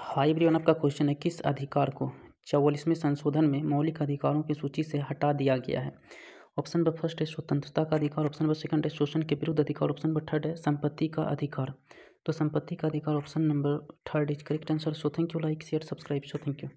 high ब्रीवन आपका question है किस अधिकार को चौवालीसवें संशोधन में मौलिक अधिकारों की सूची से हटा दिया गया है ऑप्शन नंबर फर्स्ट है स्वतंत्रता का अधिकार ऑप्शन नंबर सेकंड है शोषण के विरुद्ध अधिकार ऑप्शन नंबर थर्ड है संपत्ति का अधिकार तो संपत्ति का अधिकार option number third is correct answer so thank you like share subscribe so thank you